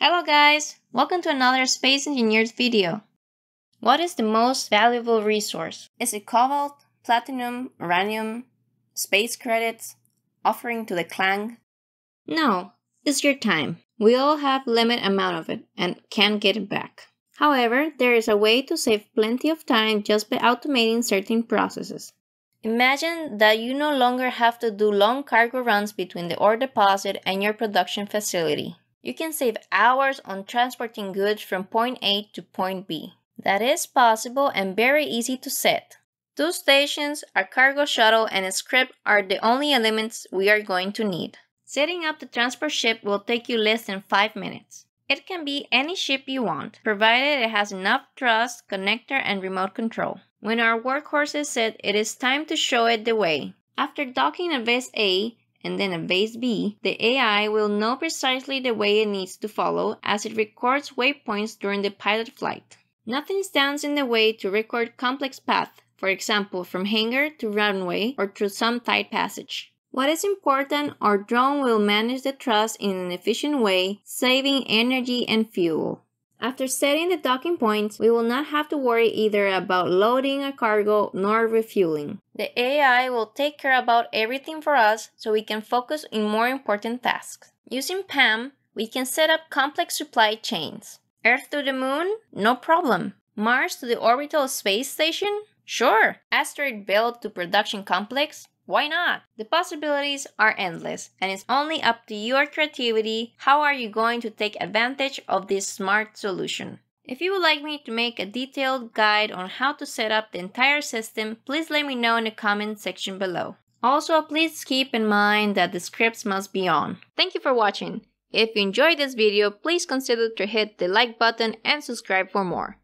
Hello guys! Welcome to another Space Engineers video. What is the most valuable resource? Is it cobalt, platinum, uranium, space credits, offering to the clan? No, it's your time. We all have limit amount of it and can't get it back. However, there is a way to save plenty of time just by automating certain processes. Imagine that you no longer have to do long cargo runs between the ore deposit and your production facility. You can save hours on transporting goods from point A to point B. That is possible and very easy to set. Two stations, a cargo shuttle, and a script are the only elements we are going to need. Setting up the transport ship will take you less than 5 minutes. It can be any ship you want, provided it has enough truss, connector, and remote control. When our workhorse is set, it is time to show it the way. After docking at base A, and then a base B, the AI will know precisely the way it needs to follow as it records waypoints during the pilot flight. Nothing stands in the way to record complex paths, for example from hangar to runway or through some tight passage. What is important, our drone will manage the thrust in an efficient way, saving energy and fuel. After setting the docking point, we will not have to worry either about loading a cargo nor refueling. The AI will take care about everything for us so we can focus on more important tasks. Using PAM, we can set up complex supply chains. Earth to the moon? No problem. Mars to the orbital space station? Sure. Asteroid belt to production complex? Why not? The possibilities are endless, and it's only up to your creativity how are you going to take advantage of this smart solution. If you would like me to make a detailed guide on how to set up the entire system, please let me know in the comment section below. Also, please keep in mind that the scripts must be on. Thank you for watching. If you enjoyed this video, please consider to hit the like button and subscribe for more.